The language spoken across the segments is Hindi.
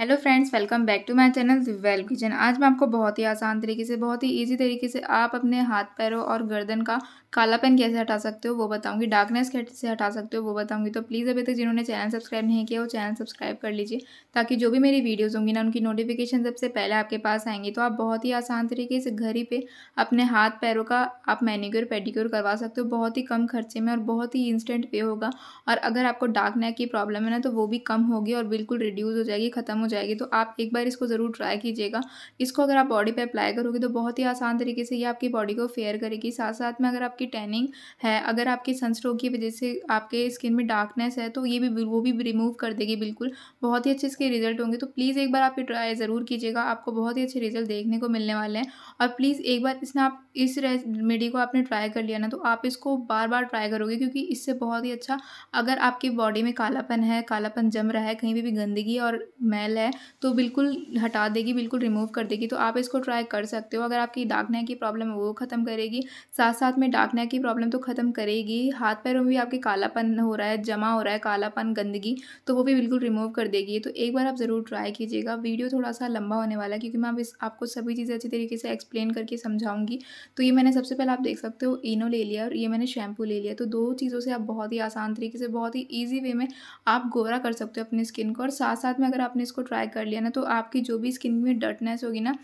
Hello friends welcome back to my channel well kitchen आज मैं आपको बहुत ही आसान तरीके से बहुत ही इजी तरीके से आप अपने हाथ पैरों और गर्दन का कालापन कैसे हटा सकते हो वो बताऊंगी डार्कनेस कैसे हटा सकते हो वो बताऊंगी तो प्लीज़ अभी तक जिन्होंने चैनल सब्सक्राइब नहीं किया वो चैनल सब्सक्राइब कर लीजिए ताकि जो भी मेरी वीडियोज़ होंगी ना उनकी नोटिफिकेशन सबसे पहले आपके पास आएंगी तो आप बहुत ही आसान तरीके से घर ही पर अपने हाथ पैरों का आप मैनीक्योर पेडिक्योर करवा सकते हो बहुत ही कम खर्चे में और बहुत ही इंस्टेंट पे होगा और अगर आपको डार्क की प्रॉब्लम है ना तो वो भी कम होगी और बिल्कुल रिड्यूज़ हो जाएगी खत्म हो जाएगी तो आप एक बार इसको ज़रूर ट्राई कीजिएगा इसको अगर आप बॉडी पे अप्लाई करोगे तो बहुत ही आसान तरीके से ये आपकी बॉडी को फेयर करेगी साथ साथ में अगर आपकी टैनिंग है अगर आपकी सनस्ट्रोक की वजह से आपके स्किन में डार्कनेस है तो ये भी वो भी रिमूव कर देगी बिल्कुल बहुत ही अच्छे इसके रिजल्ट होंगे तो प्लीज़ एक बार आप ये ट्राई ज़रूर कीजिएगा आपको बहुत ही अच्छे रिजल्ट देखने को मिलने वाले हैं और प्लीज़ एक बार इसने आप इस रेमेडी को आपने ट्राई कर लिया ना तो आप इसको बार बार ट्राई करोगे क्योंकि इससे बहुत ही अच्छा अगर आपकी बॉडी में कालापन है कालापन जम रहा है कहीं भी, भी गंदगी और मैल ऑयल है तो बिल्कुल हटा देगी बिल्कुल रिमूव कर देगी तो आप इसको ट्राई कर सकते हो अगर आपकी डाकने की प्रॉब्लम है वो ख़त्म करेगी साथ साथ में डाकने की प्रॉब्लम तो ख़त्म करेगी हाथ पैरों में भी आपके कालापन हो रहा है जमा हो रहा है कालापन गंदगी तो वो भी बिल्कुल रिमूव कर देगी तो एक बार आप ज़रूर ट्राई कीजिएगा वीडियो थोड़ा सा लंबा होने वाला है क्योंकि मैं इस आपको सभी चीज़ें अच्छी तरीके से एक्सप्लेन करके समझाऊंगी तो ये मैंने सबसे पहले आप देख सकते हो इनो ले लिया और ये मैंने शैम्पू ले लिया तो दो चीज़ों से आप बहुत ही आसान तरीके से बहुत ही ईजी वे में आप गोरा कर सकते हो अपनी स्किन को और साथ साथ में अगर आपने इसको ट्राई कर लिया ना तो आपकी जो भी स्किन में डर्टनेस होगी ना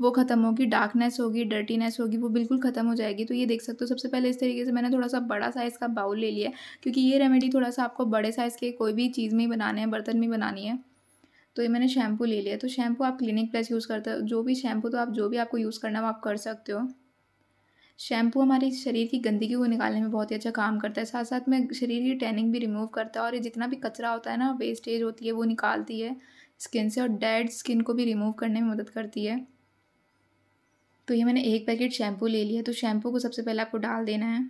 वो ख़त्म होगी डार्कनेस होगी डर्टीनेस होगी वो बिल्कुल ख़त्म हो जाएगी तो ये देख सकते हो सबसे पहले इस तरीके से मैंने थोड़ा सा बड़ा साइज़ का बाउल ले लिया क्योंकि ये रेमेडी थोड़ा सा आपको बड़े साइज़ के कोई भी चीज़ में बनाने हैं बर्तन में बनानी है तो ये मैंने शैम्पू ले लिया तो शैम्पू आप क्लिनिक प्लस यूज़ करते हो जो भी शैम्पू तो आप जो भी आपको यूज़ करना हो आप कर सकते हो शैम्पू हमारे शरीर की गंदगी को निकालने में बहुत ही अच्छा काम करता है साथ साथ में शरीर की टैनिंग भी रिमूव करता है और ये जितना भी कचरा होता है ना वेस्टेज होती है वो निकालती है स्किन से और डेड स्किन को भी रिमूव करने में मदद करती है तो ये मैंने एक पैकेट शैम्पू ले लिया तो शैम्पू को सबसे पहले आपको डाल देना है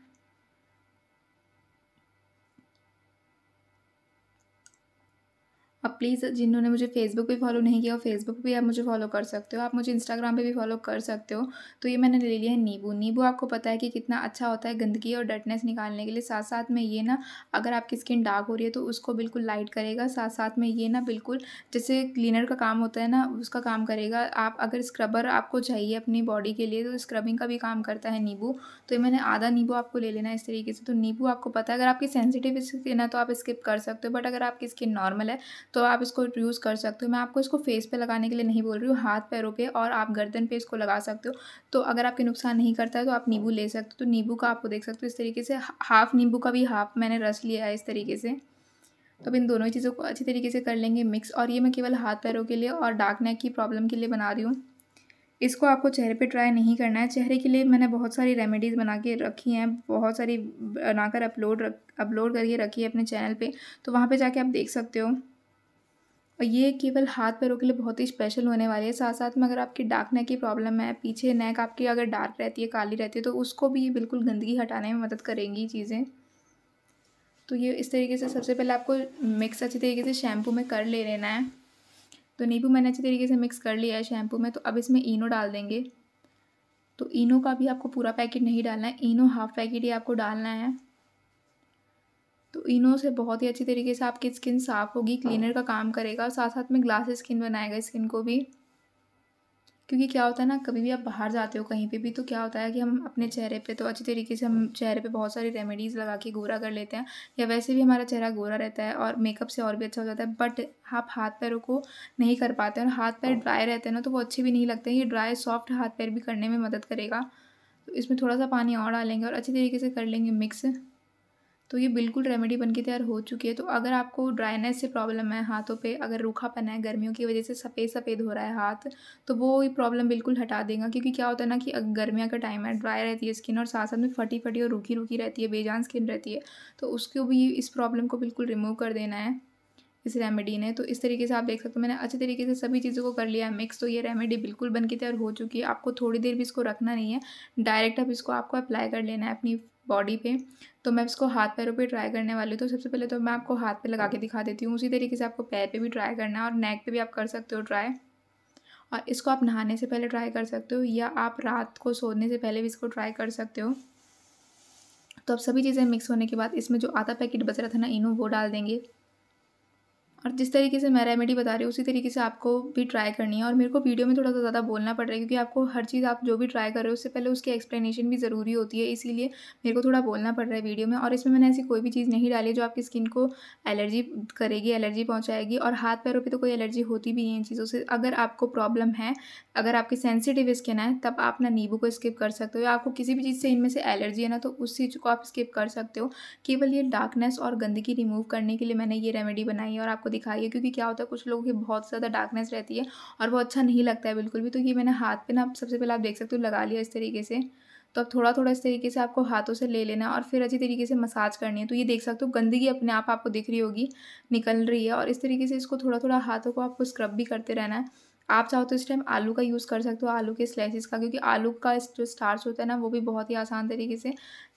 अब प्लीज़ जिन्होंने मुझे फेसबुक पे फॉलो नहीं किया फेसबुक पे आप मुझे फॉलो कर सकते हो आप मुझे इंस्टाग्राम पे भी फॉलो कर सकते हो तो ये मैंने ले लिया है नींबू नींबू आपको पता है कि कितना अच्छा होता है गंदगी और डटनेस निकालने के लिए साथ साथ में ये ना अगर आपकी स्किन डार्क हो रही है तो उसको बिल्कुल लाइट करेगा साथ साथ में ये ना बिल्कुल जैसे क्लीनर का काम होता है ना उसका काम करेगा आप अगर स्क्रबर आपको चाहिए अपनी बॉडी के लिए तो स्क्रबिंग का भी काम करता है नींबू तो ये मैंने आधा नींबू आपको ले लेना इस तरीके से तो नींबू आपको पता है अगर आपकी सेंसिटिव स्किन है तो आप स्किप कर सकते हो बट अगर आपकी स्किन नॉर्मल है तो आप इसको यूज़ कर सकते हो मैं आपको इसको फेस पे लगाने के लिए नहीं बोल रही हूँ हाथ पैरों पे और आप गर्दन पे इसको लगा सकते हो तो अगर आपके नुकसान नहीं करता है तो आप नींबू ले सकते हो तो नींबू का आपको देख सकते हो इस तरीके से हाफ़ नींबू का भी हाफ मैंने रस लिया है इस तरीके से तो अब इन दोनों चीज़ों को अच्छी तरीके से कर लेंगे मिक्स और ये मैं केवल हाथ पैरों के लिए और डार्क नेक की प्रॉब्लम के लिए बना रही हूँ इसको आपको चेहरे पे ट्राई नहीं करना है चेहरे के लिए मैंने बहुत सारी रेमेडीज़ बना के रखी हैं बहुत सारी बनाकर अपलोड रख अपलोड करके रखी है अपने चैनल पे तो वहाँ पे जाके आप देख सकते हो और ये केवल हाथ पैरों के लिए बहुत ही स्पेशल होने वाली है साथ साथ में अगर आपकी डार्क नेक की प्रॉब्लम है पीछे नेक आपकी अगर डार्क रहती है काली रहती है तो उसको भी ये बिल्कुल गंदगी हटाने में मदद करेंगी चीज़ें तो ये इस तरीके से सबसे पहले आपको मिक्स अच्छी तरीके से शैम्पू में कर ले लेना है तो नींबू मैंने अच्छी तरीके से मिक्स कर लिया है शैम्पू में तो अब इसमें इनो डाल देंगे तो इनो का भी आपको पूरा पैकेट नहीं डालना है इनो हाफ पैकेट ही आपको डालना है तो इनो से बहुत ही अच्छी तरीके से आपकी स्किन साफ़ होगी हाँ। क्लीनर का काम करेगा और साथ साथ में ग्लास स्किन बनाएगा स्किन को भी क्योंकि क्या होता है ना कभी भी आप बाहर जाते हो कहीं पे भी तो क्या होता है कि हम अपने चेहरे पे तो अच्छी तरीके से हम चेहरे पे बहुत सारी रेमेडीज़ लगा के गोरा कर लेते हैं या वैसे भी हमारा चेहरा गोरा रहता है और मेकअप से और भी अच्छा हो जाता है बट आप हाथ पैरों को नहीं कर पाते और हाथ पैर ड्राई हाँ। रहते हैं ना तो वो अच्छे भी नहीं लगते ये ड्राई सॉफ्ट हाथ पैर भी करने में मदद करेगा तो इसमें थोड़ा सा पानी और डालेंगे और अच्छी तरीके से कर लेंगे मिक्स तो ये बिल्कुल रेमेडी बन के तैयार हो चुकी है तो अगर आपको ड्राइनेस से प्रॉब्लम है हाथों पे अगर रूखापन है गर्मियों की वजह से सफ़ेद सफ़ेद हो रहा है हाथ तो वो ये प्रॉब्लम बिल्कुल हटा देगा क्योंकि क्या होता है ना कि गर्मियाँ का टाइम है ड्राई रहती है स्किन और साथ साथ में फटी फटी और रूखी रूखी रहती है बेजान स्किन रहती है तो उसको भी इस प्रॉब्लम को बिल्कुल रिमूव कर देना है इस रेमेडी ने तो इस तरीके से आप देख सकते हो मैंने अच्छे तरीके से सभी चीज़ों को कर लिया है मिक्स तो ये रेमेडी बिल्कुल बन के तैयार हो चुकी है आपको थोड़ी देर भी इसको रखना नहीं है डायरेक्ट अब इसको आपको अप्लाई कर लेना है अपनी बॉडी पे तो मैं इसको हाथ पैरों पे ट्राई करने वाली हूँ तो सबसे पहले तो मैं आपको हाथ पे लगा के दिखा देती हूँ उसी तरीके से आपको पैर पे भी ट्राई करना है और नेक पे भी आप कर सकते हो ट्राई और इसको आप नहाने से पहले ट्राई कर सकते हो या आप रात को सोने से पहले भी इसको ट्राई कर सकते हो तो अब सभी चीज़ें मिक्स होने के बाद इसमें जो आधा पैकेट बच रहा था ना इनो वो डाल देंगे और जिस तरीके से मैं रेमेडी बता रही हूँ उसी तरीके से आपको भी ट्राई करनी है और मेरे को वीडियो में थोड़ा सा ज़्यादा बोलना पड़ रहा है क्योंकि आपको हर चीज़ आप जो भी ट्राई कर रहे हो उससे पहले उसकी एक्सप्लेनेशन भी ज़रूरी होती है इसीलिए मेरे को थोड़ा बोलना पड़ रहा है वीडियो में और इसमें मैंने ऐसी कोई भी चीज़ नहीं डाली जो आपकी स्किन को एलर्जी करेगी एलर्जी पहुँचाएगी और हाथ पैरों पर तो कोई एलर्जी होती भी है इन चीज़ों से अगर आपको प्रॉब्लम है अगर आपकी सेंसिटिव स्किन है तब आप ना नींबू को स्किप कर सकते हो या आपको किसी भी चीज़ से इनमें से एलर्जी है ना तो उस चीज़ को आप स्किप कर सकते हो केवल ये डार्कनेस और गंदगी रिमूव करने के लिए मैंने ये रेमेडी बनाई है और आपको दिखाई है क्योंकि क्या होता है कुछ लोगों की बहुत ज़्यादा डार्कनेस रहती है और वो अच्छा नहीं लगता है बिल्कुल भी तो ये मैंने हाथ पे ना सबसे पहले आप देख सकते हो लगा लिया इस तरीके से तो अब थोड़ा थोड़ा इस तरीके से आपको हाथों से ले लेना और फिर अच्छी तरीके से मसाज करनी है तो ये देख सकते हो गंदगी अपने आप आपको दिख रही होगी निकल रही है और इस तरीके से इसको थोड़ा थोड़ा हाथों को आपको स्क्रब भी करते रहना है आप चाहो तो इस टाइम आलू का यूज़ कर सकते हो आलू के स्लाइसिस का क्योंकि आलू का जो स्टार्च होता है ना वो भी बहुत ही आसान तरीके से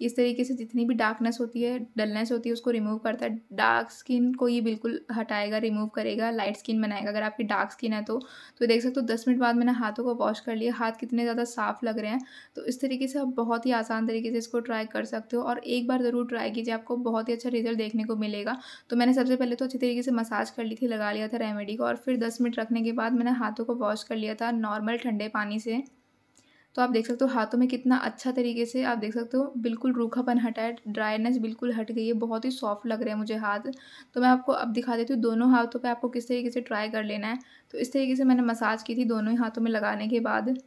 इस तरीके से जितनी भी डार्कनेस होती है डलनेस होती है उसको रिमूव करता है डार्क स्किन को ये बिल्कुल हटाएगा रिमूव करेगा लाइट स्किन बनाएगा अगर आपकी डार्क स्किन है तो तो देख सकते हो दस मिनट बाद मैंने हाथों को वॉश कर लिया हाथ कितने ज़्यादा साफ़ लग रहे हैं तो इस तरीके से आप बहुत ही आसान तरीके से इसको ट्राई कर सकते हो और एक बार ज़रूर ट्राई कीजिए आपको बहुत ही अच्छा रिजल्ट देखने को मिलेगा तो मैंने सबसे पहले तो अच्छी तरीके से मसाज कर ली थी लगा लिया था रेमेडी को और फिर दस मिनट रखने के बाद मैंने हाथों हाथों को वॉश कर लिया था नॉर्मल ठंडे पानी से तो आप देख सकते हो हाथों में कितना अच्छा तरीके से आप देख सकते हो बिल्कुल रूखापन हटा है ड्राइनेस बिल्कुल हट गई है बहुत ही सॉफ्ट लग रहा है मुझे हाथ तो मैं आपको अब दिखा देती हूँ दोनों हाथों पे आपको किस तरीके से ट्राई कर लेना है तो इस तरीके से मैंने मसाज की थी दोनों ही हाथों में लगाने के बाद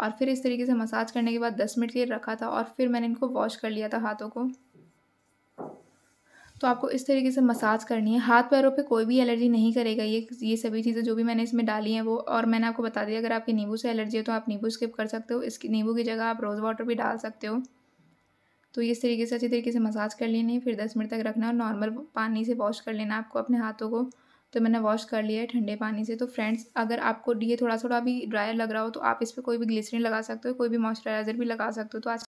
और फिर इस तरीके से मसाज करने के बाद दस मिनट के लिए रखा था और फिर मैंने इनको वॉश कर लिया था हाथों को तो आपको इस तरीके से मसाज करनी है हाथ पैरों पे कोई भी एलर्जी नहीं करेगा ये ये सभी चीज़ें जो भी मैंने इसमें डाली हैं वो और मैंने आपको बता दिया अगर आपकी नींबू से एलर्जी है तो आप नींबू स्किप कर सकते हो इसकी नींबू की जगह आप रोज़ वाटर भी डाल सकते हो तो इस तरीके से अच्छी तरीके से मसाज कर लेनी है फिर दस मिनट तक रखना और नॉर्मल पानी से वॉश कर लेना आपको अपने हाथों को तो मैंने वॉश कर लिया है ठंडे पानी से तो फ्रेंड्स अगर आपको ये थोड़ा थोड़ा भी ड्रायर लग रहा हो तो आप इस पर कोई भी ग्लिसरीन लगा सकते हो कोई भी मॉइस्चराइज़र भी लगा सकते हो तो आज